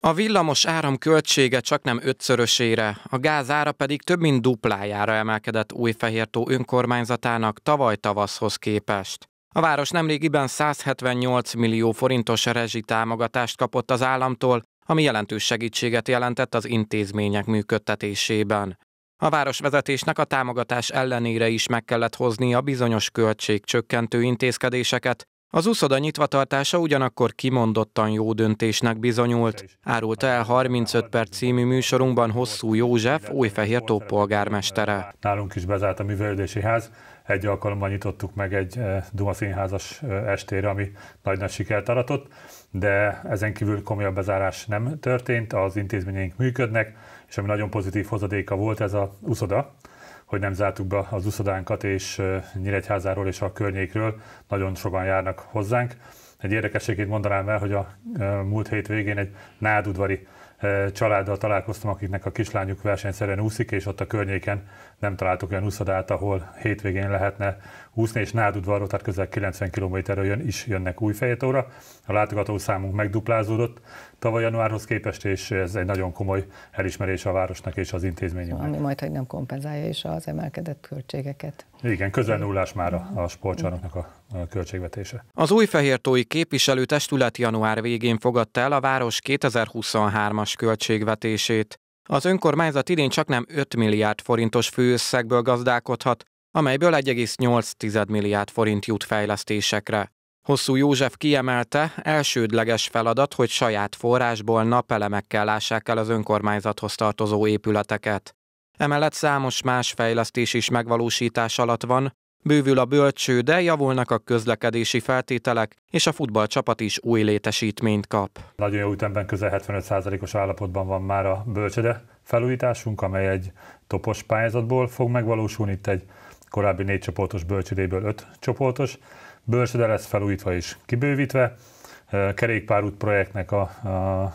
A villamos áram költsége csak nem ötszörösére, a gáz ára pedig több mint duplájára emelkedett Újfehértó önkormányzatának tavaly tavaszhoz képest. A város nemrégiben 178 millió forintos rezsi támogatást kapott az államtól, ami jelentős segítséget jelentett az intézmények működtetésében. A városvezetésnek a támogatás ellenére is meg kellett hozni a bizonyos költségcsökkentő intézkedéseket, az úszoda nyitvatartása ugyanakkor kimondottan jó döntésnek bizonyult, árulta el 35 perc című műsorunkban Hosszú József, újfehér polgármestere. Nálunk is bezárt a művelődési ház, egy alkalommal nyitottuk meg egy eh, Duma színházas eh, estére, ami nagy nagy sikert aratott, de ezen kívül komolyabb bezárás nem történt, az intézményeink működnek, és ami nagyon pozitív hozadéka volt ez a úszoda, hogy nem zártuk be az uszodánkat és Nyíregyházáról és a környékről. Nagyon sokan járnak hozzánk. Egy érdekességét mondanám el, hogy a múlt hét végén egy nádudvari Eh, családdal találkoztam, akiknek a kislányuk versenyszerűen úszik, és ott a környéken nem találtuk olyan úszodát, ahol hétvégén lehetne úszni, és Nádudvarról, tehát közel 90 kilométerről jön, is jönnek új fejetóra. A látogató számunk megduplázódott tavaly januárhoz képest, és ez egy nagyon komoly elismerés a városnak és az intézményünknek. Ami majd, hogy nem kompenzálja is az emelkedett költségeket. Igen, közel nullás már a sportcsarnoknak a költségvetése. Az képviselő testület január végén fogadta el a város 2023-as hatalmas költségvetését. Az önkormányzat idén csak nem 5 milliárd forintos főösszegből gazdálkodhat, amelyből 1,8 milliárd forint jut fejlesztésekre. Hosszú József kiemelte, elsődleges feladat, hogy saját forrásból napelemekkel lássák el az önkormányzathoz tartozó épületeket. Emellett számos más fejlesztés is megvalósítás alatt van, Bővül a bölcső, de javulnak a közlekedési feltételek, és a futballcsapat is új létesítményt kap. Nagyon jó ütemben közel 75%-os állapotban van már a bölcsöde felújításunk, amely egy topos pályázatból fog megvalósulni. Itt egy korábbi négy csoportos bölcsödéből öt csoportos bölcsöde lesz felújítva és kibővítve. Kerékpárút projektnek a, a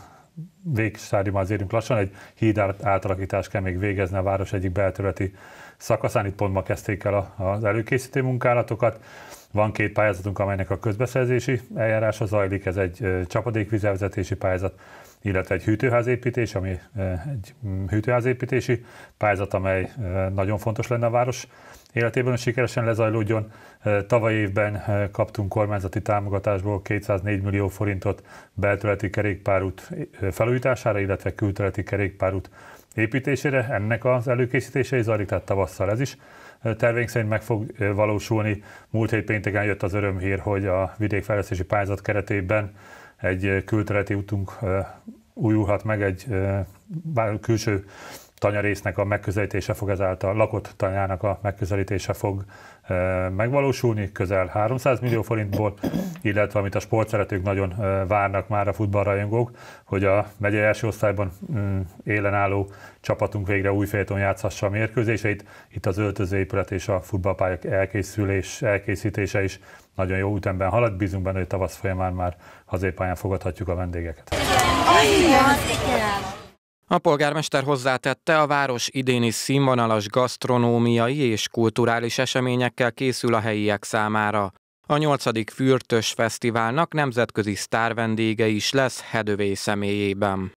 az érünk lassan, egy híd átalakítást kell még végezni a város egyik belterületi szakaszán, itt pont ma kezdték el az előkészítő munkálatokat. Van két pályázatunk, amelynek a közbeszerzési eljárása zajlik, ez egy csapadékvizelvezetési pályázat, illetve egy hűtőházépítés, ami egy mm, hűtőházépítési pályázat, amely nagyon fontos lenne a város életében, hogy sikeresen lezajlódjon. Tavaly évben kaptunk kormányzati támogatásból 204 millió forintot beltöleti kerékpárút felújítására, illetve kültöleti kerékpárút építésére, ennek az is zajlik, tehát tavasszal ez is tervénk szerint meg fog valósulni. Múlt hét pénteken jött az örömhír, hogy a vidékfejlesztési pályázat keretében egy kültereti útunk újulhat meg, egy külső tanyarésznek a megközelítése fog ezáltal, lakott tanyának a megközelítése fog e, megvalósulni, közel 300 millió forintból, illetve amit a sportszeretők nagyon e, várnak már a futballrajongók, hogy a megyei első osztályban mm, élen álló csapatunk végre újfélton játszhassa a mérkőzéseit. Itt az öltözőépület és a futballpályák elkészülés, elkészítése is nagyon jó ütemben halad. Bízunk benne, hogy tavasz folyamán már hazépályán fogadhatjuk a vendégeket. A polgármester hozzátette, a város idén is színvonalas gasztronómiai és kulturális eseményekkel készül a helyiek számára. A nyolcadik Fürtös Fesztiválnak nemzetközi sztárvendége is lesz hedővé személyében.